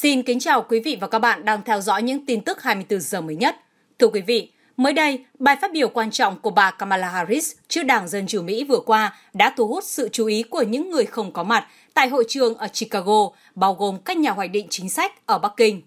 Xin kính chào quý vị và các bạn đang theo dõi những tin tức 24 giờ mới nhất. Thưa quý vị, mới đây, bài phát biểu quan trọng của bà Kamala Harris trước Đảng Dân Chủ Mỹ vừa qua đã thu hút sự chú ý của những người không có mặt tại hội trường ở Chicago, bao gồm các nhà hoạch định chính sách ở Bắc Kinh.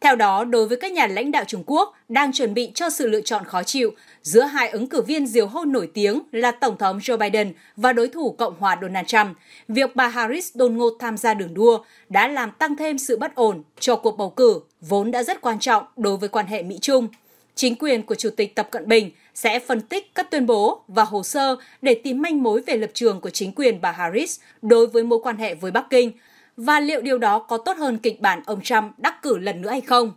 Theo đó, đối với các nhà lãnh đạo Trung Quốc đang chuẩn bị cho sự lựa chọn khó chịu giữa hai ứng cử viên diều hâu nổi tiếng là Tổng thống Joe Biden và đối thủ Cộng hòa Donald Trump, việc bà Harris đồn ngột tham gia đường đua đã làm tăng thêm sự bất ổn cho cuộc bầu cử vốn đã rất quan trọng đối với quan hệ Mỹ-Trung. Chính quyền của Chủ tịch Tập Cận Bình sẽ phân tích các tuyên bố và hồ sơ để tìm manh mối về lập trường của chính quyền bà Harris đối với mối quan hệ với Bắc Kinh – và liệu điều đó có tốt hơn kịch bản ông Trump đắc cử lần nữa hay không.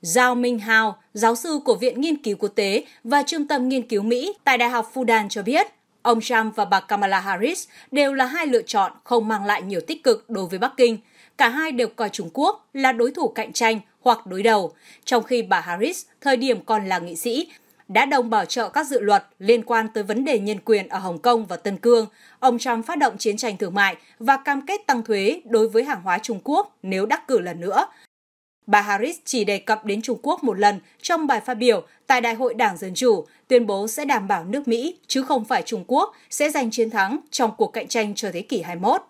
Giao Minh Hào, giáo sư của Viện Nghiên cứu Quốc tế và Trung tâm Nghiên cứu Mỹ tại Đại học Fudan cho biết, ông Trump và bà Kamala Harris đều là hai lựa chọn không mang lại nhiều tích cực đối với Bắc Kinh. Cả hai đều coi Trung Quốc là đối thủ cạnh tranh hoặc đối đầu, trong khi bà Harris thời điểm còn là nghị sĩ đã đồng bảo trợ các dự luật liên quan tới vấn đề nhân quyền ở Hồng Kông và Tân Cương, ông Trump phát động chiến tranh thương mại và cam kết tăng thuế đối với hàng hóa Trung Quốc nếu đắc cử lần nữa. Bà Harris chỉ đề cập đến Trung Quốc một lần trong bài phát biểu tại Đại hội Đảng Dân Chủ, tuyên bố sẽ đảm bảo nước Mỹ, chứ không phải Trung Quốc, sẽ giành chiến thắng trong cuộc cạnh tranh cho thế kỷ 21.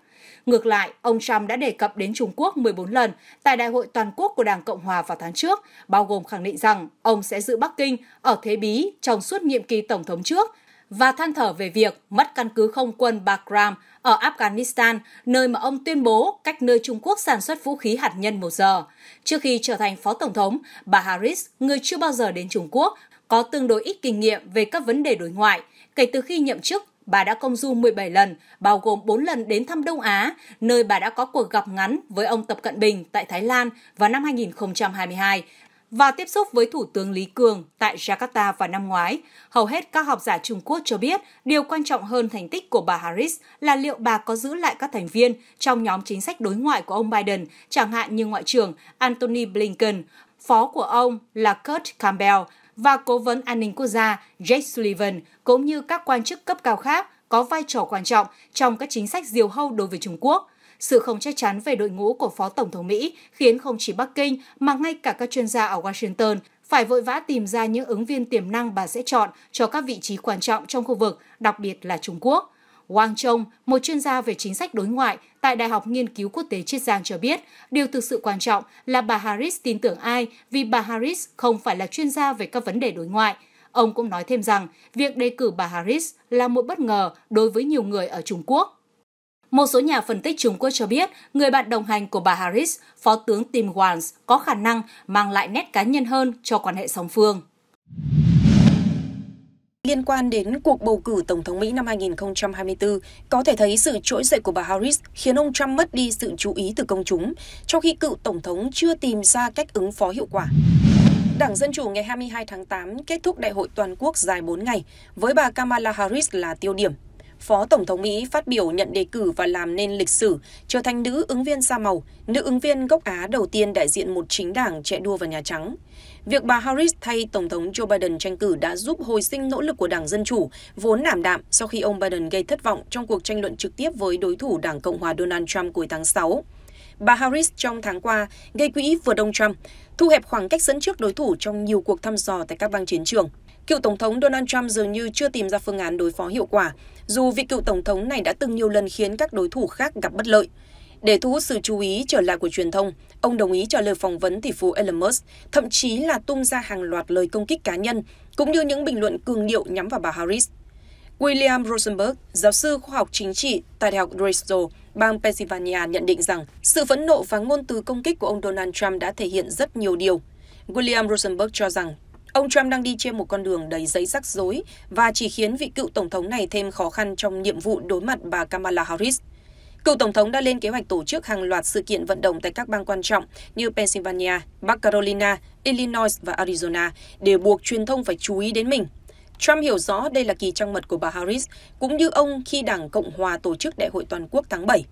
Ngược lại, ông Trump đã đề cập đến Trung Quốc 14 lần tại Đại hội Toàn quốc của Đảng Cộng Hòa vào tháng trước, bao gồm khẳng định rằng ông sẽ giữ Bắc Kinh ở thế bí trong suốt nhiệm kỳ Tổng thống trước và than thở về việc mất căn cứ không quân Bagram ở Afghanistan, nơi mà ông tuyên bố cách nơi Trung Quốc sản xuất vũ khí hạt nhân một giờ. Trước khi trở thành phó tổng thống, bà Harris, người chưa bao giờ đến Trung Quốc, có tương đối ít kinh nghiệm về các vấn đề đối ngoại kể từ khi nhậm chức bà đã công du 17 lần, bao gồm 4 lần đến thăm Đông Á, nơi bà đã có cuộc gặp ngắn với ông Tập Cận Bình tại Thái Lan vào năm 2022 và tiếp xúc với Thủ tướng Lý Cường tại Jakarta vào năm ngoái. Hầu hết các học giả Trung Quốc cho biết điều quan trọng hơn thành tích của bà Harris là liệu bà có giữ lại các thành viên trong nhóm chính sách đối ngoại của ông Biden, chẳng hạn như Ngoại trưởng Antony Blinken, phó của ông là Kurt Campbell, và Cố vấn An ninh Quốc gia Jake Sullivan cũng như các quan chức cấp cao khác có vai trò quan trọng trong các chính sách diều hâu đối với Trung Quốc. Sự không chắc chắn về đội ngũ của Phó Tổng thống Mỹ khiến không chỉ Bắc Kinh mà ngay cả các chuyên gia ở Washington phải vội vã tìm ra những ứng viên tiềm năng bà sẽ chọn cho các vị trí quan trọng trong khu vực, đặc biệt là Trung Quốc. Wang Chong, một chuyên gia về chính sách đối ngoại tại Đại học Nghiên cứu Quốc tế Chiết Giang cho biết, điều thực sự quan trọng là bà Harris tin tưởng ai vì bà Harris không phải là chuyên gia về các vấn đề đối ngoại. Ông cũng nói thêm rằng, việc đề cử bà Harris là một bất ngờ đối với nhiều người ở Trung Quốc. Một số nhà phân tích Trung Quốc cho biết, người bạn đồng hành của bà Harris, Phó tướng Tim Walz, có khả năng mang lại nét cá nhân hơn cho quan hệ song phương liên quan đến cuộc bầu cử Tổng thống Mỹ năm 2024 có thể thấy sự trỗi dậy của bà Harris khiến ông Trump mất đi sự chú ý từ công chúng, trong khi cựu Tổng thống chưa tìm ra cách ứng phó hiệu quả. Đảng Dân Chủ ngày 22 tháng 8 kết thúc đại hội toàn quốc dài 4 ngày, với bà Kamala Harris là tiêu điểm. Phó Tổng thống Mỹ phát biểu nhận đề cử và làm nên lịch sử, trở thành nữ ứng viên da màu, nữ ứng viên gốc Á đầu tiên đại diện một chính đảng chạy đua vào Nhà Trắng việc bà Harris thay Tổng thống Joe Biden tranh cử đã giúp hồi sinh nỗ lực của Đảng Dân Chủ, vốn nảm đạm sau khi ông Biden gây thất vọng trong cuộc tranh luận trực tiếp với đối thủ Đảng Cộng hòa Donald Trump cuối tháng 6. Bà Harris trong tháng qua gây quỹ vượt ông Trump, thu hẹp khoảng cách dẫn trước đối thủ trong nhiều cuộc thăm dò tại các bang chiến trường. Cựu Tổng thống Donald Trump dường như chưa tìm ra phương án đối phó hiệu quả, dù vị cựu Tổng thống này đã từng nhiều lần khiến các đối thủ khác gặp bất lợi. Để thu hút sự chú ý trở lại của truyền thông, Ông đồng ý trả lời phỏng vấn tỷ phú Elon Musk, thậm chí là tung ra hàng loạt lời công kích cá nhân, cũng như những bình luận cường điệu nhắm vào bà Harris. William Rosenberg, giáo sư khoa học chính trị tại Đại học Bristol, bang Pennsylvania nhận định rằng sự phẫn nộ và ngôn từ công kích của ông Donald Trump đã thể hiện rất nhiều điều. William Rosenberg cho rằng ông Trump đang đi trên một con đường đầy dẫy rắc rối và chỉ khiến vị cựu tổng thống này thêm khó khăn trong nhiệm vụ đối mặt bà Kamala Harris. Cựu Tổng thống đã lên kế hoạch tổ chức hàng loạt sự kiện vận động tại các bang quan trọng như Pennsylvania, Bắc Carolina, Illinois và Arizona để buộc truyền thông phải chú ý đến mình. Trump hiểu rõ đây là kỳ trăng mật của bà Harris, cũng như ông khi Đảng Cộng Hòa tổ chức đại hội toàn quốc tháng 7.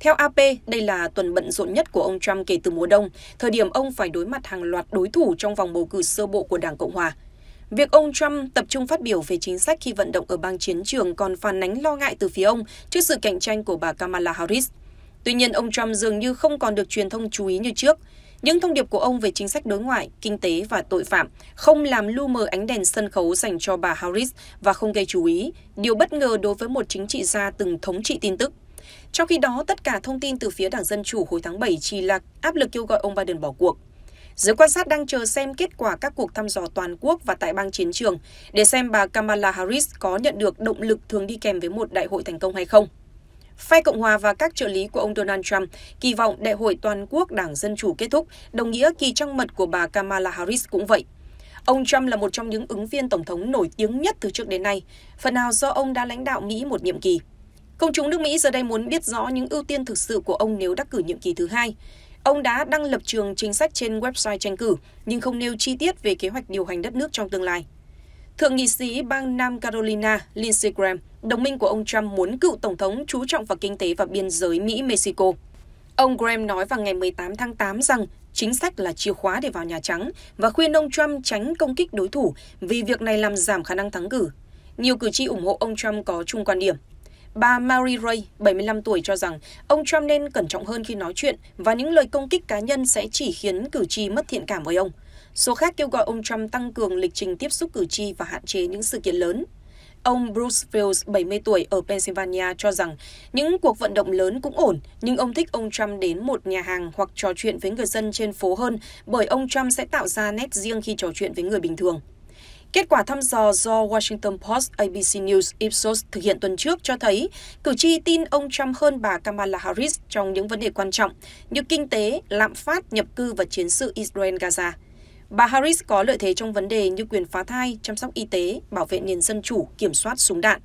Theo AP, đây là tuần bận rộn nhất của ông Trump kể từ mùa đông, thời điểm ông phải đối mặt hàng loạt đối thủ trong vòng bầu cử sơ bộ của Đảng Cộng Hòa. Việc ông Trump tập trung phát biểu về chính sách khi vận động ở bang chiến trường còn phản ánh lo ngại từ phía ông trước sự cạnh tranh của bà Kamala Harris. Tuy nhiên, ông Trump dường như không còn được truyền thông chú ý như trước. Những thông điệp của ông về chính sách đối ngoại, kinh tế và tội phạm không làm lu mờ ánh đèn sân khấu dành cho bà Harris và không gây chú ý, điều bất ngờ đối với một chính trị gia từng thống trị tin tức. Trong khi đó, tất cả thông tin từ phía Đảng Dân Chủ hồi tháng 7 chỉ là áp lực kêu gọi ông Biden bỏ cuộc giới quan sát đang chờ xem kết quả các cuộc thăm dò toàn quốc và tại bang chiến trường để xem bà Kamala Harris có nhận được động lực thường đi kèm với một đại hội thành công hay không. Phe Cộng hòa và các trợ lý của ông Donald Trump kỳ vọng đại hội toàn quốc Đảng Dân Chủ kết thúc, đồng nghĩa kỳ trăng mật của bà Kamala Harris cũng vậy. Ông Trump là một trong những ứng viên tổng thống nổi tiếng nhất từ trước đến nay, phần nào do ông đã lãnh đạo Mỹ một nhiệm kỳ. Công chúng nước Mỹ giờ đây muốn biết rõ những ưu tiên thực sự của ông nếu đắc cử nhiệm kỳ thứ hai ông đã đăng lập trường chính sách trên website tranh cử nhưng không nêu chi tiết về kế hoạch điều hành đất nước trong tương lai. Thượng nghị sĩ bang Nam Carolina Lindsey Graham, đồng minh của ông Trump muốn cựu tổng thống chú trọng vào kinh tế và biên giới Mỹ-Mexico. Ông Graham nói vào ngày 18 tháng 8 rằng chính sách là chìa khóa để vào Nhà Trắng và khuyên ông Trump tránh công kích đối thủ vì việc này làm giảm khả năng thắng cử. Nhiều cử tri ủng hộ ông Trump có chung quan điểm. Bà Mary Ray, 75 tuổi cho rằng ông Trump nên cẩn trọng hơn khi nói chuyện và những lời công kích cá nhân sẽ chỉ khiến cử tri mất thiện cảm với ông. Số khác kêu gọi ông Trump tăng cường lịch trình tiếp xúc cử tri và hạn chế những sự kiện lớn. Ông Bruce Fields, 70 tuổi ở Pennsylvania cho rằng những cuộc vận động lớn cũng ổn, nhưng ông thích ông Trump đến một nhà hàng hoặc trò chuyện với người dân trên phố hơn bởi ông Trump sẽ tạo ra nét riêng khi trò chuyện với người bình thường. Kết quả thăm dò do Washington Post, ABC News, Ipsos thực hiện tuần trước cho thấy cử tri tin ông Trump hơn bà Kamala Harris trong những vấn đề quan trọng như kinh tế, lạm phát, nhập cư và chiến sự Israel-Gaza. Bà Harris có lợi thế trong vấn đề như quyền phá thai, chăm sóc y tế, bảo vệ nền dân chủ, kiểm soát súng đạn.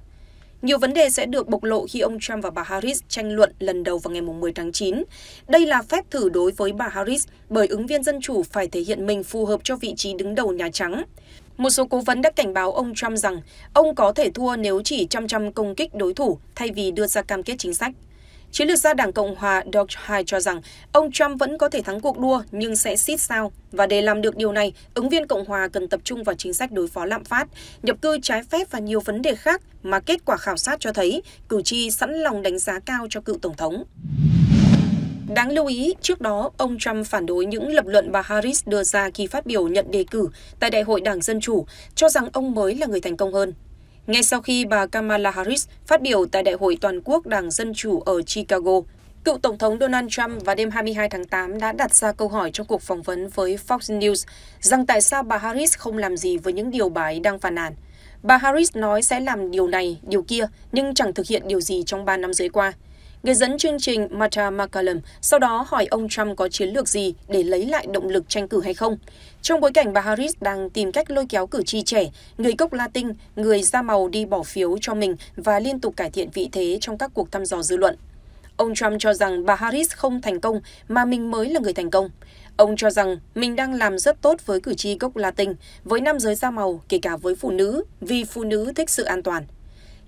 Nhiều vấn đề sẽ được bộc lộ khi ông Trump và bà Harris tranh luận lần đầu vào ngày 10 tháng 9. Đây là phép thử đối với bà Harris bởi ứng viên dân chủ phải thể hiện mình phù hợp cho vị trí đứng đầu Nhà Trắng một số cố vấn đã cảnh báo ông trump rằng ông có thể thua nếu chỉ chăm chăm công kích đối thủ thay vì đưa ra cam kết chính sách chiến lược gia đảng cộng hòa doug hai cho rằng ông trump vẫn có thể thắng cuộc đua nhưng sẽ xít sao và để làm được điều này ứng viên cộng hòa cần tập trung vào chính sách đối phó lạm phát nhập cư trái phép và nhiều vấn đề khác mà kết quả khảo sát cho thấy cử tri sẵn lòng đánh giá cao cho cựu tổng thống Đáng lưu ý, trước đó, ông Trump phản đối những lập luận bà Harris đưa ra khi phát biểu nhận đề cử tại Đại hội Đảng Dân Chủ, cho rằng ông mới là người thành công hơn. Ngay sau khi bà Kamala Harris phát biểu tại Đại hội Toàn quốc Đảng Dân Chủ ở Chicago, cựu Tổng thống Donald Trump vào đêm 22 tháng 8 đã đặt ra câu hỏi trong cuộc phỏng vấn với Fox News rằng tại sao bà Harris không làm gì với những điều bà ấy đang phàn nàn. Bà Harris nói sẽ làm điều này, điều kia, nhưng chẳng thực hiện điều gì trong ba năm dưới qua. Người dẫn chương trình Mata McCallum sau đó hỏi ông Trump có chiến lược gì để lấy lại động lực tranh cử hay không. Trong bối cảnh bà Harris đang tìm cách lôi kéo cử tri trẻ, người gốc Latin, người da màu đi bỏ phiếu cho mình và liên tục cải thiện vị thế trong các cuộc thăm dò dư luận. Ông Trump cho rằng bà Harris không thành công mà mình mới là người thành công. Ông cho rằng mình đang làm rất tốt với cử tri gốc Latin, với nam giới da màu, kể cả với phụ nữ, vì phụ nữ thích sự an toàn.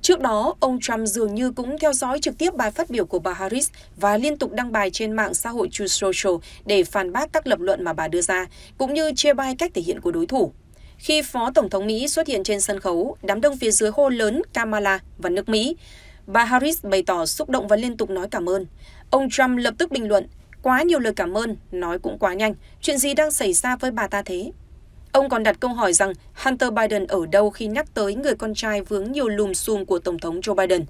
Trước đó, ông Trump dường như cũng theo dõi trực tiếp bài phát biểu của bà Harris và liên tục đăng bài trên mạng xã hội Truth Social để phản bác các lập luận mà bà đưa ra, cũng như chia bai cách thể hiện của đối thủ. Khi Phó Tổng thống Mỹ xuất hiện trên sân khấu, đám đông phía dưới hô lớn Kamala và nước Mỹ. Bà Harris bày tỏ xúc động và liên tục nói cảm ơn. Ông Trump lập tức bình luận, quá nhiều lời cảm ơn, nói cũng quá nhanh, chuyện gì đang xảy ra với bà ta thế? Ông còn đặt câu hỏi rằng Hunter Biden ở đâu khi nhắc tới người con trai vướng nhiều lùm xùm của Tổng thống Joe Biden.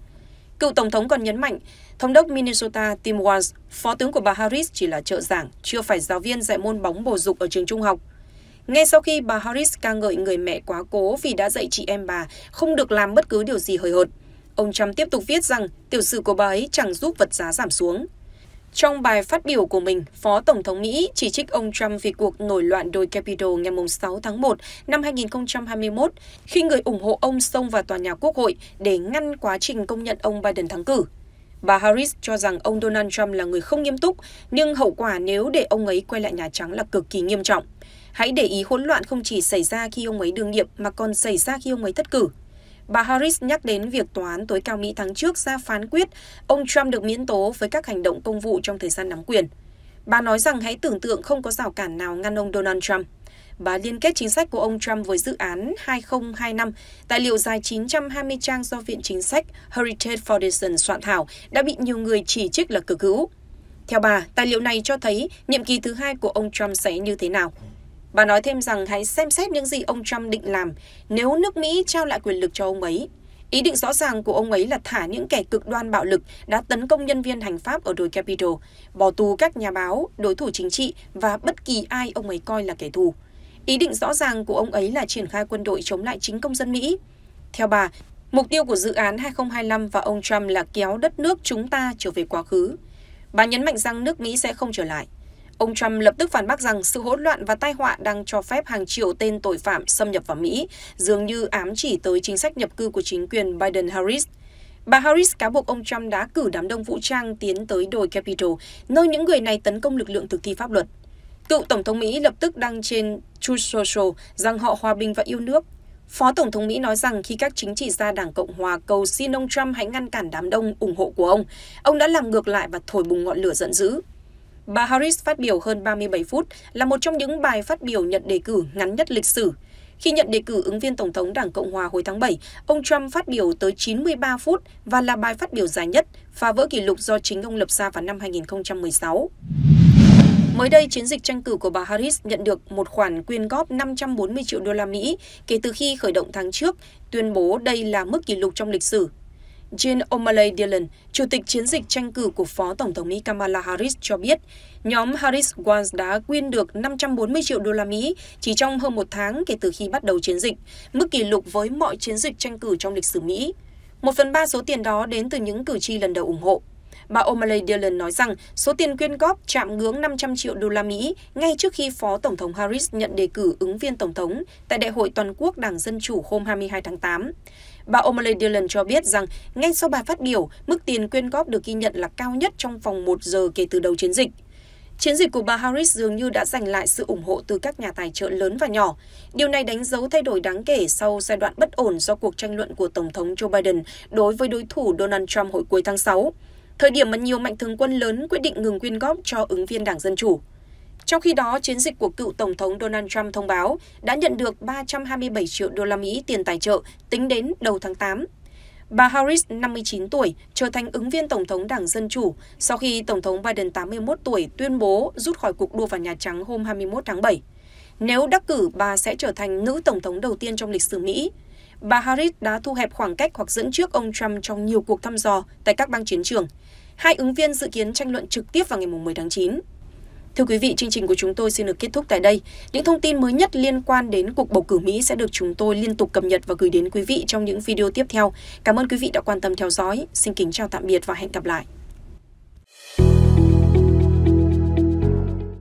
Cựu Tổng thống còn nhấn mạnh, Thống đốc Minnesota Tim Walz, phó tướng của bà Harris chỉ là trợ giảng, chưa phải giáo viên dạy môn bóng bầu dục ở trường trung học. Ngay sau khi bà Harris ca ngợi người mẹ quá cố vì đã dạy chị em bà không được làm bất cứ điều gì hời hợt, ông Trump tiếp tục viết rằng tiểu sử của bà ấy chẳng giúp vật giá giảm xuống. Trong bài phát biểu của mình, Phó Tổng thống Mỹ chỉ trích ông Trump vì cuộc nổi loạn đồi Capitol ngày 6 tháng 1 năm 2021 khi người ủng hộ ông xông vào tòa nhà Quốc hội để ngăn quá trình công nhận ông Biden thắng cử. Bà Harris cho rằng ông Donald Trump là người không nghiêm túc, nhưng hậu quả nếu để ông ấy quay lại Nhà Trắng là cực kỳ nghiêm trọng. Hãy để ý hỗn loạn không chỉ xảy ra khi ông ấy đương nhiệm mà còn xảy ra khi ông ấy thất cử bà Harris nhắc đến việc tòa án tối cao Mỹ tháng trước ra phán quyết ông Trump được miễn tố với các hành động công vụ trong thời gian nắm quyền. Bà nói rằng hãy tưởng tượng không có rào cản nào ngăn ông Donald Trump. Bà liên kết chính sách của ông Trump với dự án 2025, tài liệu dài 920 trang do Viện Chính sách Heritage Foundation soạn thảo đã bị nhiều người chỉ trích là cực hữu. Theo bà, tài liệu này cho thấy nhiệm kỳ thứ hai của ông Trump sẽ như thế nào. Bà nói thêm rằng hãy xem xét những gì ông Trump định làm nếu nước Mỹ trao lại quyền lực cho ông ấy. Ý định rõ ràng của ông ấy là thả những kẻ cực đoan bạo lực đã tấn công nhân viên hành pháp ở đồi Capitol, bỏ tù các nhà báo, đối thủ chính trị và bất kỳ ai ông ấy coi là kẻ thù. Ý định rõ ràng của ông ấy là triển khai quân đội chống lại chính công dân Mỹ. Theo bà, mục tiêu của dự án 2025 và ông Trump là kéo đất nước chúng ta trở về quá khứ. Bà nhấn mạnh rằng nước Mỹ sẽ không trở lại ông trump lập tức phản bác rằng sự hỗn loạn và tai họa đang cho phép hàng triệu tên tội phạm xâm nhập vào mỹ dường như ám chỉ tới chính sách nhập cư của chính quyền biden harris Bà Harris cáo buộc ông Trump đã cử đám đông vũ trang tiến tới đồi Capitol, nơi những người này tấn công lực lượng thực thi pháp luật. Cựu Tổng thống Mỹ lập tức đăng trên Truth Social rằng họ hòa bình và yêu nước. Phó Tổng thống Mỹ nói rằng khi các chính trị gia Đảng Cộng Hòa cầu xin ông Trump hãy ngăn cản đám đông ủng hộ của ông, ông đã làm ngược lại và thổi bùng ngọn lửa giận dữ. Bà Harris phát biểu hơn 37 phút là một trong những bài phát biểu nhận đề cử ngắn nhất lịch sử. Khi nhận đề cử ứng viên Tổng thống Đảng Cộng Hòa hồi tháng 7, ông Trump phát biểu tới 93 phút và là bài phát biểu dài nhất, phá vỡ kỷ lục do chính ông lập ra vào năm 2016. Mới đây, chiến dịch tranh cử của bà Harris nhận được một khoản quyên góp 540 triệu đô la Mỹ kể từ khi khởi động tháng trước, tuyên bố đây là mức kỷ lục trong lịch sử Jean O'Malley Dillon, chủ tịch chiến dịch tranh cử của Phó Tổng thống Mỹ Kamala Harris cho biết, nhóm Harris Once đã quyên được 540 triệu đô la Mỹ chỉ trong hơn một tháng kể từ khi bắt đầu chiến dịch, mức kỷ lục với mọi chiến dịch tranh cử trong lịch sử Mỹ. Một phần ba số tiền đó đến từ những cử tri lần đầu ủng hộ bà O'Malley Dillon nói rằng số tiền quyên góp chạm ngưỡng 500 triệu đô la Mỹ ngay trước khi Phó Tổng thống Harris nhận đề cử ứng viên Tổng thống tại Đại hội Toàn quốc Đảng Dân Chủ hôm 22 tháng 8. Bà O'Malley Dillon cho biết rằng ngay sau bài phát biểu, mức tiền quyên góp được ghi nhận là cao nhất trong vòng một giờ kể từ đầu chiến dịch. Chiến dịch của bà Harris dường như đã giành lại sự ủng hộ từ các nhà tài trợ lớn và nhỏ. Điều này đánh dấu thay đổi đáng kể sau giai đoạn bất ổn do cuộc tranh luận của Tổng thống Joe Biden đối với đối thủ Donald Trump hồi cuối tháng 6 thời điểm mà nhiều mạnh thường quân lớn quyết định ngừng quyên góp cho ứng viên Đảng Dân Chủ. Trong khi đó, chiến dịch của cựu Tổng thống Donald Trump thông báo đã nhận được 327 triệu đô la Mỹ tiền tài trợ tính đến đầu tháng 8. Bà Harris, 59 tuổi, trở thành ứng viên Tổng thống Đảng Dân Chủ sau khi Tổng thống Biden, 81 tuổi, tuyên bố rút khỏi cuộc đua vào Nhà Trắng hôm 21 tháng 7. Nếu đắc cử, bà sẽ trở thành nữ Tổng thống đầu tiên trong lịch sử Mỹ bà Harris đã thu hẹp khoảng cách hoặc dẫn trước ông Trump trong nhiều cuộc thăm dò tại các bang chiến trường. Hai ứng viên dự kiến tranh luận trực tiếp vào ngày 10 tháng 9. Thưa quý vị, chương trình của chúng tôi xin được kết thúc tại đây. Những thông tin mới nhất liên quan đến cuộc bầu cử Mỹ sẽ được chúng tôi liên tục cập nhật và gửi đến quý vị trong những video tiếp theo. Cảm ơn quý vị đã quan tâm theo dõi. Xin kính chào tạm biệt và hẹn gặp lại.